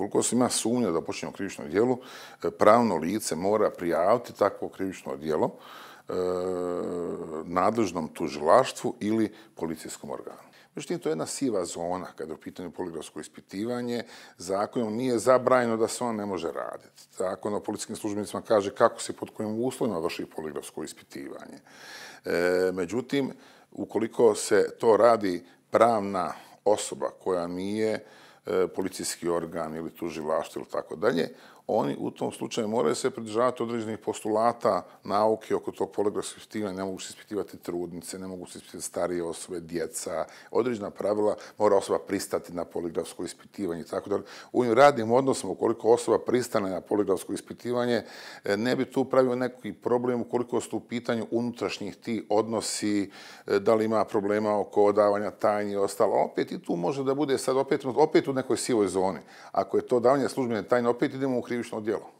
Ukoliko se ima sumnja da počinje o krivičnom dijelu, e, pravno lice mora prijaviti takvo krivično dijelo e, nadležnom tužilaštvu ili policijskom organu. Međutim, to je jedna siva zona kada je u pitanju poligrafsko ispitivanje. Zakonom nije zabrajeno da se on ne može raditi. Zakon o policijskim službenicima kaže kako se pod kojim uslovima vrši poligrafsko ispitivanje. E, međutim, ukoliko se to radi pravna osoba koja nije E, policijski organ ili tuživašt ili tako dalje, oni u tom slučaju moraju se pridržavati određenih postulata nauke oko tog poligrafskog ispitivanja. Ne mogu se ispitivati trudnice, ne mogu se ispitivati starije osobe, djeca. Određena pravila mora osoba pristati na poligrafsko ispitivanje. Tako da u ovim radnim odnosima, ukoliko osoba pristane na poligrafsko ispitivanje, e, ne bi tu pravio neki problem ukoliko su u pitanju unutrašnjih ti odnosi, e, da li ima problema oko odavanja tajnje i ostalo. Opet i tu može da bude sad opet, opet tu nekoj sivoj zoni. Ako je to davanje službene tajne, opet idemo u krivično djelo.